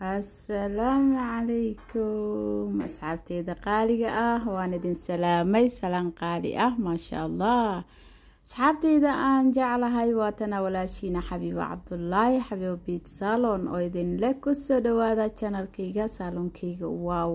assalaamu calaykum asxaabteyda qaaliga ah waan idin salaamay salaan qaali ah maasha allah asxaabteyda aan jeclahay waatana walaashiina xabiibo cabdulaahi xabiibo biit salon oo idinle kusoo dhawaada janalkayga saalunkayga waaw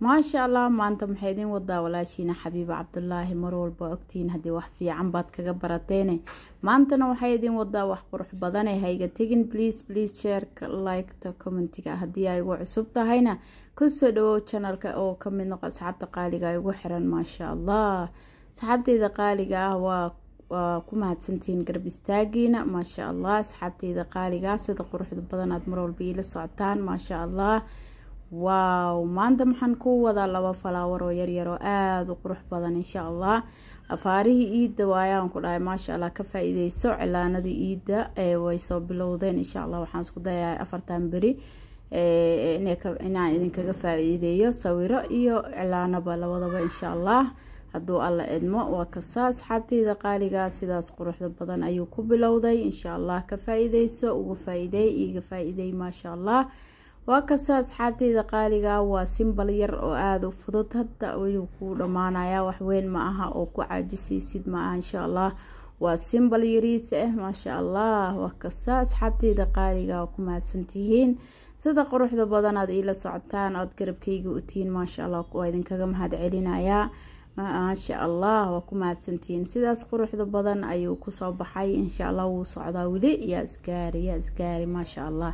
maasha allah maanta maxay idin wadaa walaashiina xabiiba cabdulaahi marwalba ogtiin haddii wax fiican baad kaga barateene maantana waxay idiin wadaa wax qurux badane haiga tegin bliis bliis sheerka liketa commentiga haddii ay ugu cusub tahayna kusoo dhawow janalka oo kamid noqo asxaabta qaaliga ay ugu xiran maasha allah asxaabteyda qaaliga ah waa waa ku mahadsantihiin garab istaagiina maasha allah asxaabteyda qaaliga ah, sida quruxda badan aad marwalba iila socotaan maasha allah waaw maanta maxaan ku wadaa laba falaawar oo yaryar aada u qurux badan insha allah afaarihii iidda waayaan ku dhahay maasha allah ka faa cilaanadii iidda eh, way soo bilowdeen insha allah waxaan isku dayahay afartan beri eh, inaan idinkaga faa sawiro iyo cilaanaba labadaba insha allah hadduu alla idmo waa kasta asxaabteyda qaaligaa sidaas quruxda badan ayuu ku bilowday insha allah ka faa-iideyso uga faa-iideey iiga faa maasha allah waa kasta asxaabteyda qaaliga ah. waa simbal yar oo aada u fudud hadda ayuu kuu dhammaanayaa waxweyn ma aha oo ku caajisaysid maaha insha allah waa simbal yariisa ah maasha allah waa kasta asxaabteyda qaaliga waa ah ku mahadsantihiin sida quruxda badan aad iila socotaan ood garabkeyga u tihiin maasha allah waa idinkaga mahad celinayaa maasha allah waa ku mahadsantihiin sidaas quruxda badan ayuu kusoo baxay insha allah wuu socdaa weli yaa isgaari yaa isgaari maasha allah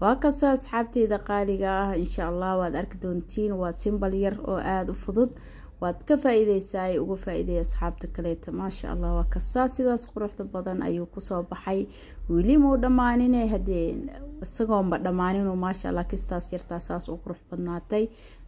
waa kasto asxaabteyda qaaliga ah insha allah waad arki doontiin waa simbal yar oo aada u fudud waad ka faa ay uga faa-ideya asxaabta kaleeta maasha allah waa kasaa sidaas quruxda badan ayuu kusoo baxay weli muu dhammaanine hadee isagoonba dhammaaninuu maasha allah kistaas yartaa saas u qurux badnaatay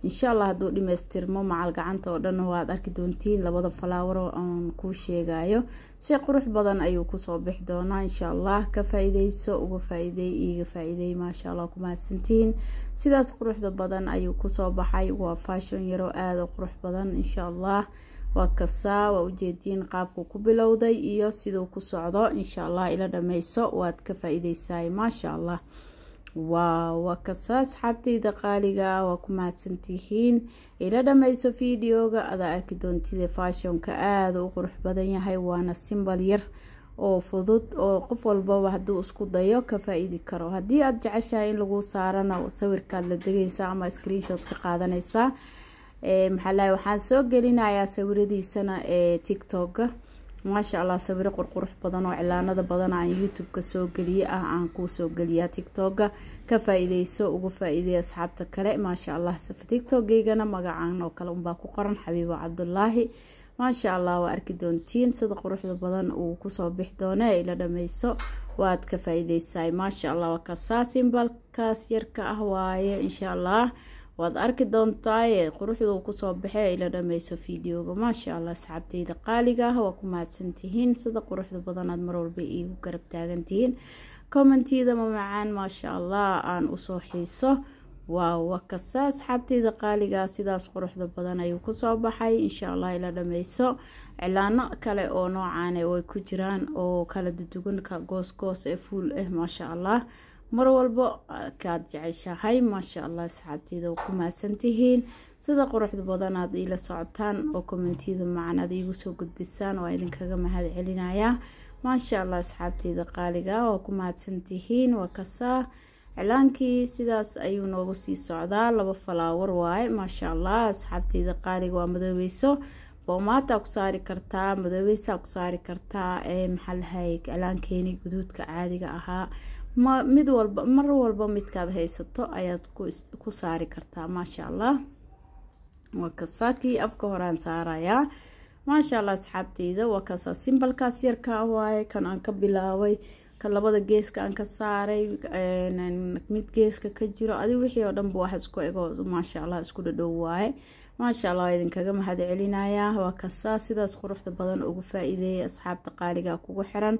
insha allah hadduu dhimaystirmo macal gacanta oo dhan waad arki doontiin labada falaawaro aan kuu sheegayo si qurux badan ayuu kusoo bixi doonaa insha allah ka faa-ideyso uga faa iiga faa-idey maasha allah ku mahadsantihiin sidaas quruxda badan ayuu kusoo baxay waa faashon yaroo aada u qurux badan insha allah waa kastaa waa ujeediin qaabku ku bilowday iyo siduu ku socdo insha allah ila dhameyso waad ka faa maasha allah waaw waa kasaa asxaabtayda qaaliga waa ku mahadsantihiin ila dhameyso videoga adaa arki doontida fashionka aada u qurux badan yahay waana simbal yar oo fudud oo qof walbaba hadduu isku dayo ka faa karo haddii aad jeceshahay in lagu saarana sawirkaad la degeysa ama screenshot ka qaadanaysaa Eh, maxaala waxaan soo gelinayaa sawiradiisana ee eh, tictokga maasha allah sawiro qurqurux badan oo cilaanada badan aan youtube-ka soo geliye ah aan kuu soo geliyaa tictokga ka faa-iideyso uga asxaabta kale maasha allah tictokgeygana magacaan oo kale unbaa ku qoran xabiibo cabdulaahi maasha allah waa arki doontiin sida quruxda badan uu kusoo bixi doone ay la dhameyso waad ka faa maasha allah waa ka yarka ah waaye insha allah waad arki doontaaye quruxdu uu kusoo baxay ila la dhameyso maasha allah asxaabtayda qaaliga ah waa ku mahadsan tihiin sida quruxda badanaad mar walba iigu garab taagantihiin commentiida mamacaan maasha allah aan usoo xiiso waa wakasa asxaabtayda qaaligaa ah, sidaas quruxda badan ayuu kusoo baxay insha allah ila la dhameyso cilaano kale oo noocaane way ku jiraan oo kala dudugan goos goos ee fuul ah eh, maasha allah mar walbo ah, kaad jeceshahay maasha allah asxaabteyda waa ku mahadsantihiin sida quruxda badan aad iila socotaan oo kommentiyada macan aad iigu soo gudbisaan waa idinkaga mahad celinayaa maasha allah asxaabteyda qaaliga waa ah ku mahadsantihiin waa kasaa iclaankii sidaas ayuu noogu sii socdaa laba falaawar waaye maasha allah asxaabteyda qaaliga waa madoobeyso boomaataa ku saari kartaa madoobeysaa ku saari kartaa ee maxaalahay iclaankeeni guduudka caadiga ahaa ma mid walba mar walba midkaad haysato ayaad ku saari kartaa maasha allah waa kasaakii afka horaan saarayaa maasha allah asxaabteyda waa kaasaa simbalkaas yarkaa waaye kan aan ka bilaabay ka labada geeska aan ka saaray mid geeska ka jiro adi wixii oo dhanba wax isku ego maasha allah isku dhadhow waaye maasha allah idinkaga mahad celinayaa waa kasaa sidaas quruxda badan ugu faa asxaabta qaaliga kugu xiran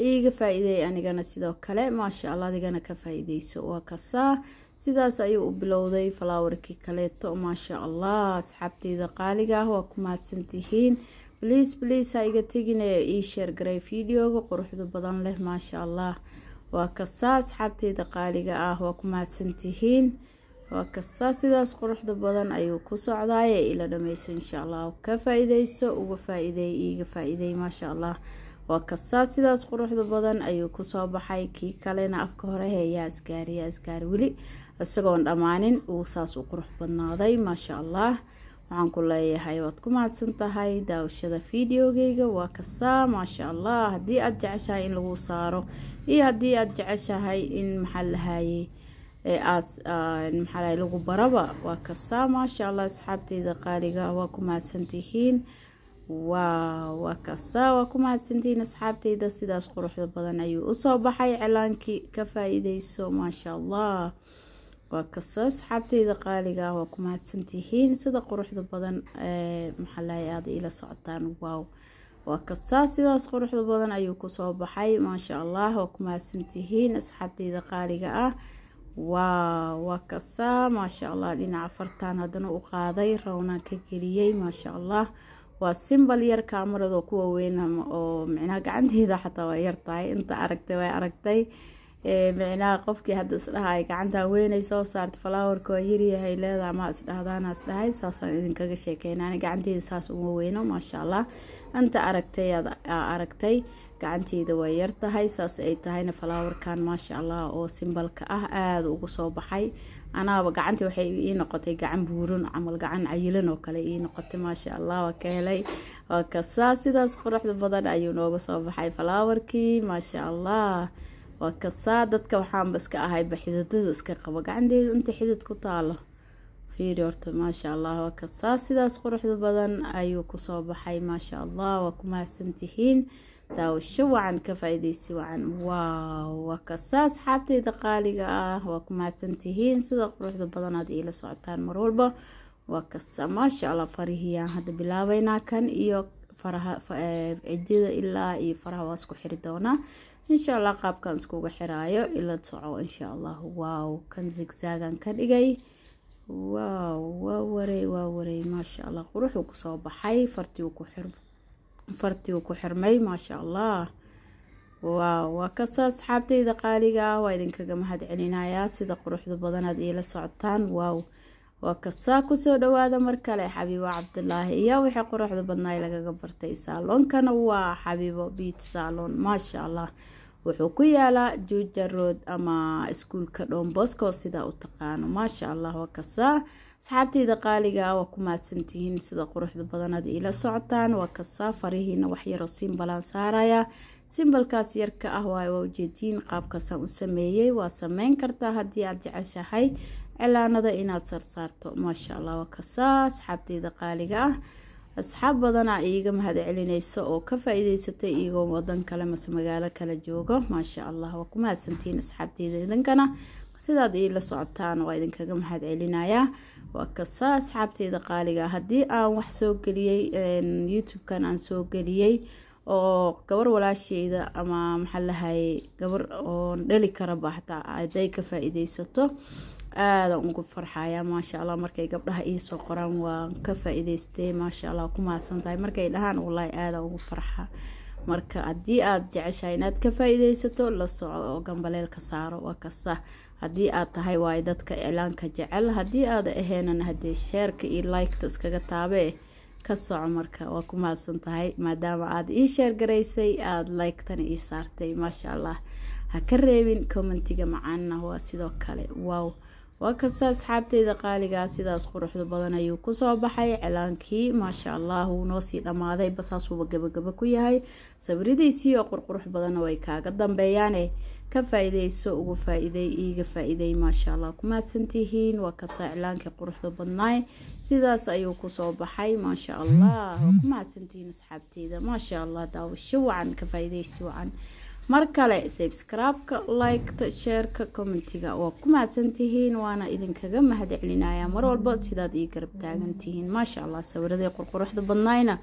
iiga faa anigana sidoo kale maasha allah adigana ka faaiideyso waa kasaa sidaas ayuu u bilowday falaawarkii kaleeto maasha allah asxaabteyda qaaliga ah waa ku mahadsantihiin bliis bliis ha iga tegine ii sheergaray videoga quruxda badan leh maasha allah waa kasaa asxaabteyda qaaliga ah waa ku mahadsantihiin waa kasaa sidaas quruxda badan ayuu ku socdaaye ila dhameyso insha allah ka faaiideyso iideyso uga faa iiga faa maasha allah waa kasaa sidaas quruxda badan ayuu kusoo baxay kii kalena afka hore heeya asgaari yaa weli isagoon dhammaanin uu saas u qurux badnaaday maasha allah waxaan ku leeyahay waad ku mahadsan tahay daawashada videogeyga waa kasaa maasha allah haddii aada jeceshahay in lagu saaro iyo haddii aad jeceshahay in maxaa lahaaye aad maxaa lagu baraba waa kasaa maasha allah asxaabteyda qaaliga waa ku mahadsantihiin waa waa kasa waa ku mahadsantihiin asxaabtayda sidaas quruxda badan ayuu usoo baxay celaankii ka faaiideyso maasha allah waa kasa asxaabtayda qaaliga ah waa ku mahadsantihiin sida quruxda badan maxalahay aad ila socotaan waaw waa kasa sidaas quruxda badan ayuu kusoo baxay maasha allah waa ku mahadsantihiin asxaabtayda qaaliga ah waa waa kasa maasha allah dhinaca fartaan haddana u qaaday rawnaan ka geliyey maasha allah waa simbal yar kaamarado kuwa weyn oo micnaha gacanteeda xataa waa yartahay inta aragtay waa aragtay micnaha qofkii hadda isdhaha ay weynay soo saarta falaawarka waa yaryahay leedaa maa isdhahdaana isdhahay saasaan idinkaga sheekeyna ani gacanteeda saas uma weyno maasha allah inta aragtay aragtay gacanteeda waa yartahay saas ay tahayna falaawarkan maasha allah oo simbalka ah aada ugu soo baxay anaaba gacanti waxay ii noqotay gacan buuran camal gacan cayilan oo kale ii noqotay maasha allah waa ka helay waa kasaa sidaas quruxda badan ayuu nooga soo baxay falaawarkii maasha allah waa kasaa dadka waxaanba iska ahayba xididada iska qabo gacanteeda inta xidid ku taalo fiiri horta maasha allah waa kasaa sidaas quruxda badan ayuu kusoo baxay maasha allah waa ku mahadsantihiin daawasho wacan ka faa-iidaysi wacan waaw waa kasa asxaabtayda qaaliga ah waa ku mahadsantihiin sida quruxda badanaad iila socotaan marwalba waa kasa maasha allah farihiyaan hadda bilaabaynaa kan iyo faraha eh, cijida ilaa iyo faraha waa isku xiri doonaa insha allah qaabkan iskuga xiraayo ila soco insha allah waaw kan zigsaagan ka dhigay waaw waa waray waa waray maasha allah quruxuu kusoo baxay fartiuu ku xir farti uu ku xirmay maasha allah waaw waa kasa asxaabtayda qaaliga ah waa idinkaga mahad celinayaa sida quruxda badanaad iila socotaan waaw waa kasaa kusoo dhawaada mar kale xabiibo cabdilaahi iyo waxay quruxda badnaa lagaga bartay saalonkana waa xabiibo biit saaloon maasha allah wuxuu ku yaalaa juuja road ama iskuulka dhombosko sidaa u taqaano maasha allah waa kasaa asxaabtayda qaaliga ah waa ku mahadsantihiin sida quruxda badan ad iila socotaan waa kasaa farihiina waxyaro simbalan saaraya simbalkaas yarka ah waa waa ujeediin qaabkaasaan u sameeyey waa sameyn kartaa haddii aad jeceshahay cilaanada inaad sarsaarto maasha allah waa kasaa asxaabtayda qaaliga ah asxaab badanaa iiga mahad celineysa oo ka faaiidaysatay iideysatay iigoo wadan kale mase magaalo kale joogo maasha allah waa ku mahadsantihiin asxaabteyda idankana sidaad iila socotaan waa idinkaga mahad celinayaa waa kasa asxaabteyda qaaliga haddii aan wax soo geliyey youtube-kan aan soo geliyey oo gabar walaasheyda ama maxaa lahaye gabar oon dhali karaba xataa haday ka faa-iideysato ugu farxaya maasha allah markay gabdhaha iisoo qoraan waan ka faa maasha allah ku mahadsan tahay markay dhahaan wallaahi aada ugu farxa marka haddii aada jeceshahay inaad ka faa la soco oo gambaleelka saaro waa kasa haddii aad tahay waay dadka iclaanka jecel haddii aad aheenan haddee sheerka iyo laykta iskaga taabee ka soco marka waa ku mahadsan tahay maadaama aad ii sheer garaysay aada layktana ii saartay maasha allah ha ka reebin commentiga macaanna waa sidoo kale wow waa kasta asxaabteyda qaaligaa ah, sidaas quruxda badan ayuu kusoo baxay cilaankii maasha allah wuu sii dhammaaday basaasuuba gebagabo ku yahay sawiradiisii oo qurqurux badanna way kaaga dambeeyaane ka faa-ideyso uga iiga faa maasha allah kumahadsantihiin waa kasta cilaankii quruxda badnaay sidaas ayuu kusoo baxay maasha allah waa kumahadsantihiin asxaabteyda maasha allah daawasho wacan ka faa wacan mar kale sabskraibka liketa sheerka commentiga waa ku mahadsantihiin waana idinkaga mahad celinayaa walba sidaad io garab taagan tihiin maasha allah sawiradii qurquruxda badnaayna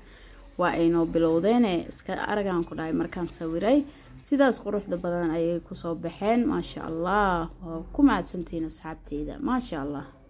waa aynoo bilowdeene iska aragaan ku dhahay markaan sawiray sidaas quruxda badan ayay kusoo baxeen maasha allah waa ku mahadsantihiin asxaabteyda maasha allah